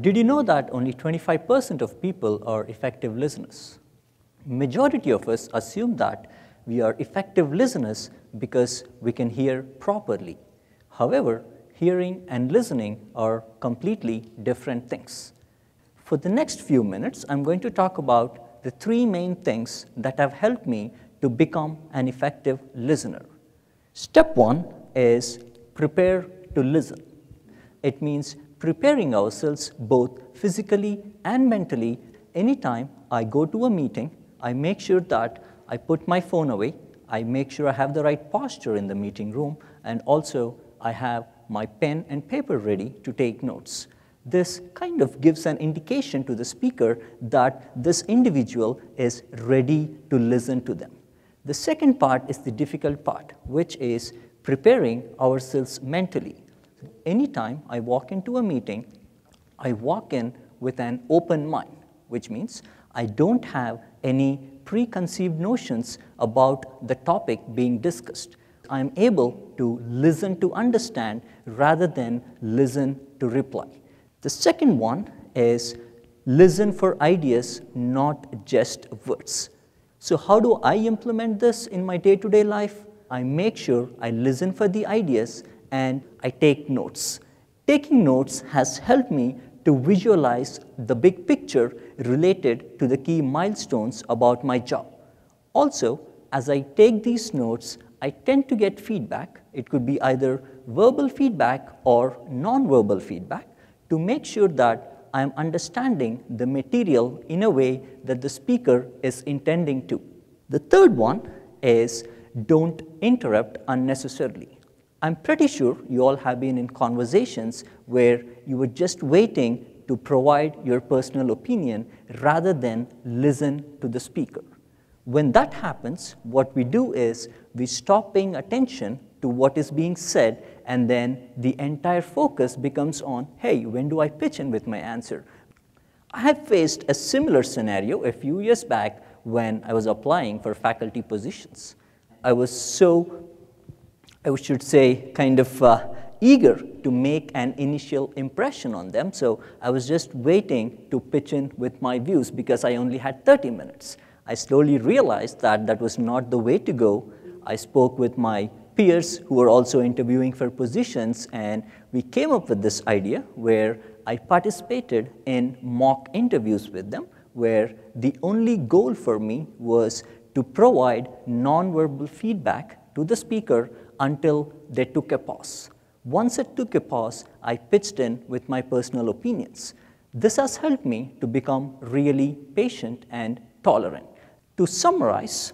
Did you know that only 25% of people are effective listeners? Majority of us assume that we are effective listeners because we can hear properly. However, hearing and listening are completely different things. For the next few minutes, I'm going to talk about the three main things that have helped me to become an effective listener. Step one is prepare to listen. It means preparing ourselves both physically and mentally. Anytime I go to a meeting, I make sure that I put my phone away, I make sure I have the right posture in the meeting room, and also I have my pen and paper ready to take notes. This kind of gives an indication to the speaker that this individual is ready to listen to them. The second part is the difficult part, which is preparing ourselves mentally. Anytime I walk into a meeting, I walk in with an open mind, which means I don't have any preconceived notions about the topic being discussed. I'm able to listen to understand rather than listen to reply. The second one is listen for ideas, not just words. So how do I implement this in my day-to-day -day life? I make sure I listen for the ideas and I take notes. Taking notes has helped me to visualize the big picture related to the key milestones about my job. Also, as I take these notes, I tend to get feedback. It could be either verbal feedback or non-verbal feedback to make sure that I am understanding the material in a way that the speaker is intending to. The third one is don't interrupt unnecessarily. I'm pretty sure you all have been in conversations where you were just waiting to provide your personal opinion rather than listen to the speaker. When that happens, what we do is we stop paying attention to what is being said, and then the entire focus becomes on, hey, when do I pitch in with my answer? I have faced a similar scenario a few years back when I was applying for faculty positions. I was so I should say, kind of uh, eager to make an initial impression on them. So I was just waiting to pitch in with my views because I only had 30 minutes. I slowly realized that that was not the way to go. I spoke with my peers who were also interviewing for positions, and we came up with this idea where I participated in mock interviews with them, where the only goal for me was to provide nonverbal feedback to the speaker until they took a pause. Once it took a pause, I pitched in with my personal opinions. This has helped me to become really patient and tolerant. To summarize,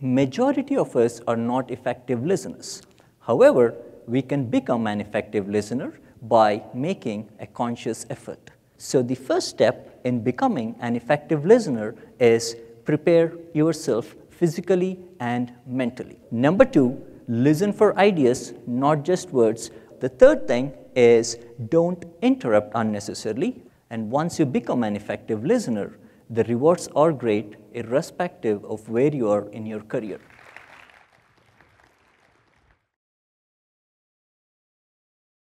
majority of us are not effective listeners. However, we can become an effective listener by making a conscious effort. So the first step in becoming an effective listener is prepare yourself physically and mentally. Number two, listen for ideas, not just words. The third thing is don't interrupt unnecessarily. And once you become an effective listener, the rewards are great irrespective of where you are in your career.